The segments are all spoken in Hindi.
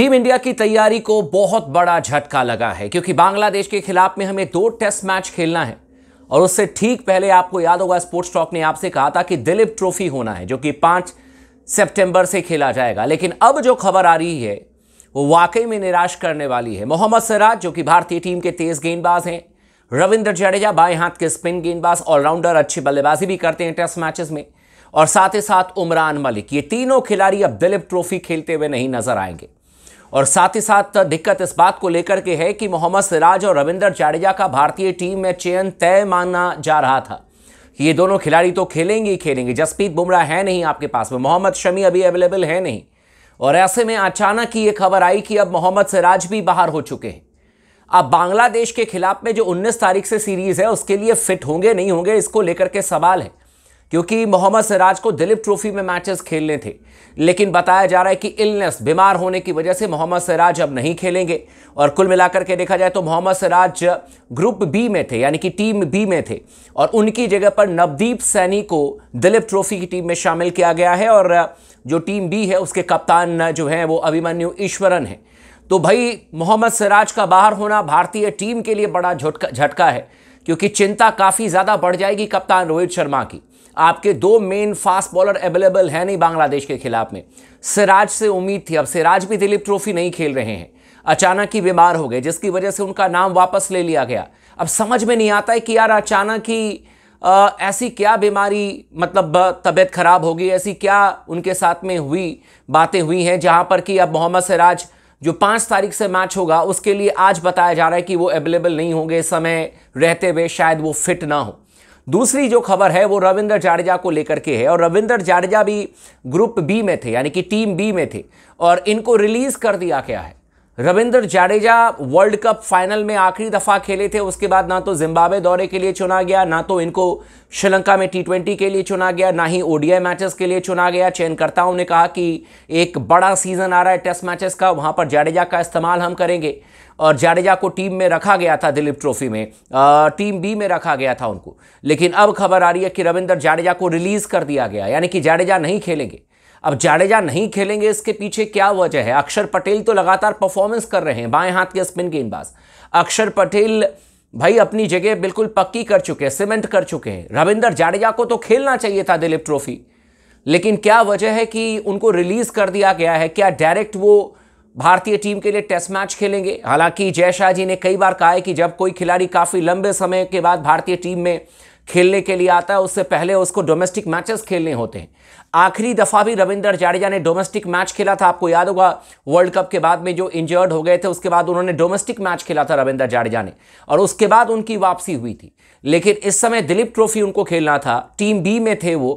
टीम इंडिया की तैयारी को बहुत बड़ा झटका लगा है क्योंकि बांग्लादेश के खिलाफ में हमें दो टेस्ट मैच खेलना है और उससे ठीक पहले आपको याद होगा स्पोर्ट्स टॉक ने आपसे कहा था कि दिलीप ट्रॉफी होना है जो कि पांच सितंबर से खेला जाएगा लेकिन अब जो खबर आ रही है वो वाकई में निराश करने वाली है मोहम्मद सराज जो कि भारतीय टीम के तेज गेंदबाज हैं रविंद्र जडेजा बाएं हाथ के स्पिन गेंदबाज ऑलराउंडर अच्छी बल्लेबाजी भी करते हैं टेस्ट मैचेस में और साथ ही साथ उमरान मलिक ये तीनों खिलाड़ी अब दिलीप ट्रॉफी खेलते हुए नहीं नजर आएंगे और साथ ही साथ दिक्कत इस बात को लेकर के है कि मोहम्मद सिराज और रविंद्र जाडेजा का भारतीय टीम में चयन तय माना जा रहा था ये दोनों खिलाड़ी तो खेलेंगे ही खेलेंगे जसप्रीत बुमराह है नहीं आपके पास में मोहम्मद शमी अभी अवेलेबल है नहीं और ऐसे में अचानक ही ये खबर आई कि अब मोहम्मद सिराज भी बाहर हो चुके हैं अब बांग्लादेश के खिलाफ में जो 19 तारीख से सीरीज है उसके लिए फिट होंगे नहीं होंगे इसको लेकर के सवाल है क्योंकि मोहम्मद सिराज को दिलीप ट्रॉफी में मैचेस खेलने थे लेकिन बताया जा रहा है कि इलनेस बीमार होने की वजह से मोहम्मद सिराज अब नहीं खेलेंगे और कुल मिलाकर के देखा जाए तो मोहम्मद सिराज ग्रुप बी में थे यानी कि टीम बी में थे और उनकी जगह पर नवदीप सैनी को दिलीप ट्रॉफी की टीम में शामिल किया गया है और जो टीम बी है उसके कप्तान जो हैं वो अभिमन्यु ईश्वरन है तो भाई मोहम्मद सिराज का बाहर होना भारतीय टीम के लिए बड़ा झटका झटका है क्योंकि चिंता काफ़ी ज़्यादा बढ़ जाएगी कप्तान रोहित शर्मा की आपके दो मेन फास्ट बॉलर अवेलेबल हैं नहीं बांग्लादेश के खिलाफ में सिराज से उम्मीद थी अब सिराज भी दिलीप ट्रॉफी नहीं खेल रहे हैं अचानक ही बीमार हो गए जिसकी वजह से उनका नाम वापस ले लिया गया अब समझ में नहीं आता है कि यार अचानक ही ऐसी क्या बीमारी मतलब तबीयत ख़राब हो गई ऐसी क्या उनके साथ में हुई बातें हुई हैं जहां पर कि अब मोहम्मद सिराज जो पाँच तारीख से मैच होगा उसके लिए आज बताया जा रहा है कि वो अवेलेबल नहीं होंगे समय रहते हुए शायद वो फिट ना हो दूसरी जो खबर है वो रविंद्र जाडेजा को लेकर के है और रविंद्र जाडेजा भी ग्रुप बी में थे यानी कि टीम बी में थे और इनको रिलीज़ कर दिया गया है Ravindra Jadeja world cup final में आखिरी दफ़ा खेले थे उसके बाद ना तो जिम्बाब्वे दौरे के लिए चुना गया ना तो इनको श्रीलंका में टी ट्वेंटी के लिए चुना गया ना ही ओडीआई मैचेस के लिए चुना गया चयनकर्ताओं ने कहा कि एक बड़ा सीज़न आ रहा है टेस्ट मैचेस का वहां पर जाडेजा का इस्तेमाल हम करेंगे और जाडेजा को टीम में रखा गया था दिलीप ट्रॉफी में टीम बी में रखा गया था उनको लेकिन अब खबर आ रही है कि रविंदर जाडेजा को रिलीज़ कर दिया गया यानी कि जाडेजा नहीं खेलेंगे अब जाडेजा नहीं खेलेंगे इसके पीछे क्या वजह है अक्षर पटेल तो लगातार परफॉर्मेंस कर रहे हैं बाएं हाथ के स्पिन गेंदबाज अक्षर पटेल भाई अपनी जगह बिल्कुल पक्की कर चुके हैं सीमेंट कर चुके हैं रविंदर जाडेजा को तो खेलना चाहिए था दिलीप ट्रॉफी लेकिन क्या वजह है कि उनको रिलीज कर दिया गया है क्या डायरेक्ट वो भारतीय टीम के लिए टेस्ट मैच खेलेंगे हालांकि जय शाह जी ने कई बार कहा है कि जब कोई खिलाड़ी काफ़ी लंबे समय के बाद भारतीय टीम में खेलने के लिए आता है उससे पहले उसको डोमेस्टिक मैचेस खेलने होते हैं आखिरी दफ़ा भी रविंद्र जाडेजा ने डोमेस्टिक मैच खेला था आपको याद होगा वर्ल्ड कप के बाद में जो इंजर्ड हो गए थे उसके बाद उन्होंने डोमेस्टिक मैच खेला था रविंद्र जाडेजा ने और उसके बाद उनकी वापसी हुई थी लेकिन इस समय दिलीप ट्रॉफी उनको खेलना था टीम बी में थे वो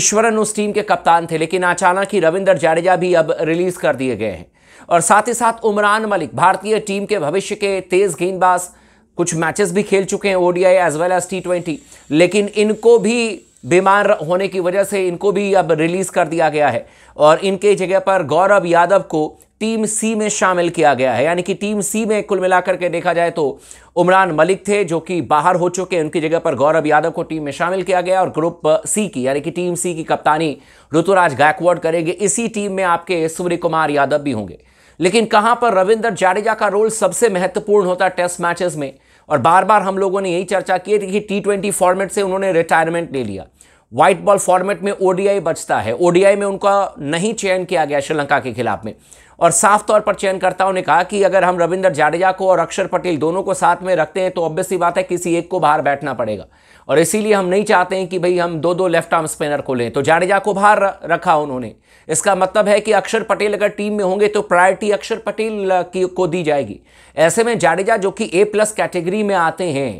ईश्वरन उस टीम के कप्तान थे लेकिन अचानक ही रविंद्र जाडेजा भी अब रिलीज़ कर दिए गए हैं और साथ ही साथ उमरान मलिक भारतीय टीम के भविष्य के तेज़ गेंदबाज कुछ मैचेस भी खेल चुके हैं ODI as well as T twenty लेकिन इनको भी बीमार होने की वजह से इनको भी अब रिलीज़ कर दिया गया है और इनके जगह पर गौरव यादव को टीम सी में शामिल किया गया है यानी कि टीम सी में कुल मिलाकर के देखा जाए तो उमरान मलिक थे जो कि बाहर हो चुके हैं उनकी जगह पर गौरव यादव को टीम में शामिल किया गया और ग्रुप सी की यानी कि टीम सी की कप्तानी ऋतुराज गायकवाड़ करेंगे इसी टीम में आपके सूर्य कुमार यादव भी होंगे लेकिन कहां पर रविंद्र जाडेजा का रोल सबसे महत्वपूर्ण होता है टेस्ट मैचेस में और बार बार हम लोगों ने यही चर्चा की थी कि टी ट्वेंटी फॉर्मेट से उन्होंने रिटायरमेंट ले लिया व्हाइट बॉल फॉर्मेट में ओडीआई बचता है ओडीआई में उनका नहीं चयन किया गया श्रीलंका के खिलाफ में और साफ तौर पर चयनकर्ताओं ने कहा कि अगर हम रविंद्र जाडेजा को और अक्षर पटेल दोनों को साथ में रखते हैं तो ऑब्वियसली बात है किसी एक को बाहर बैठना पड़ेगा और इसीलिए हम नहीं चाहते हैं कि भाई हम दो दो लेफ्ट आर्म स्पिनर को लें तो जाडेजा को बाहर रखा उन्होंने इसका मतलब है कि अक्षर पटेल अगर टीम में होंगे तो प्रायोरिटी अक्षर पटेल की को दी जाएगी ऐसे में जाडेजा जो कि ए प्लस कैटेगरी में आते हैं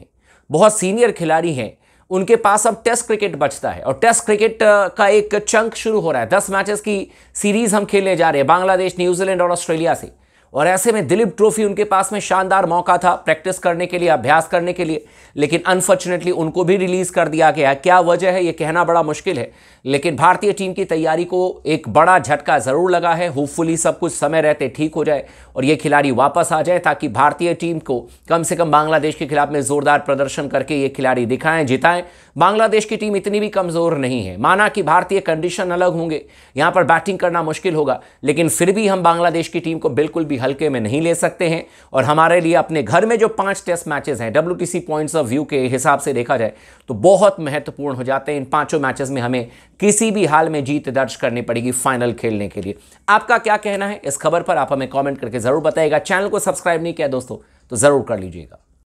बहुत सीनियर खिलाड़ी हैं उनके पास अब टेस्ट क्रिकेट बचता है और टेस्ट क्रिकेट का एक चंक शुरू हो रहा है दस मैचेस की सीरीज हम खेलने जा रहे हैं बांग्लादेश न्यूजीलैंड और ऑस्ट्रेलिया से और ऐसे में दिलीप ट्रॉफी उनके पास में शानदार मौका था प्रैक्टिस करने के लिए अभ्यास करने के लिए लेकिन अनफॉर्चुनेटली उनको भी रिलीज कर दिया गया क्या वजह है ये कहना बड़ा मुश्किल है लेकिन भारतीय टीम की तैयारी को एक बड़ा झटका जरूर लगा है होपफुली सब कुछ समय रहते ठीक हो जाए और ये खिलाड़ी वापस आ जाए ताकि भारतीय टीम को कम से कम बांग्लादेश के खिलाफ में जोरदार प्रदर्शन करके ये खिलाड़ी दिखाएं जिताएं बांग्लादेश की टीम इतनी भी कमज़ोर नहीं है माना कि भारतीय कंडीशन अलग होंगे यहां पर बैटिंग करना मुश्किल होगा लेकिन फिर भी हम बांग्लादेश की टीम को बिल्कुल भी हल्के में नहीं ले सकते हैं और हमारे लिए अपने घर में जो पांच टेस्ट मैचेस हैं डब्ल्यू पॉइंट्स ऑफ व्यू के हिसाब से देखा जाए तो बहुत महत्वपूर्ण हो जाते हैं इन पांचों मैचेस में हमें किसी भी हाल में जीत दर्ज करनी पड़ेगी फाइनल खेलने के लिए आपका क्या कहना है इस खबर पर आप हमें कॉमेंट करके ज़रूर बताएगा चैनल को सब्सक्राइब नहीं किया दोस्तों तो ज़रूर कर लीजिएगा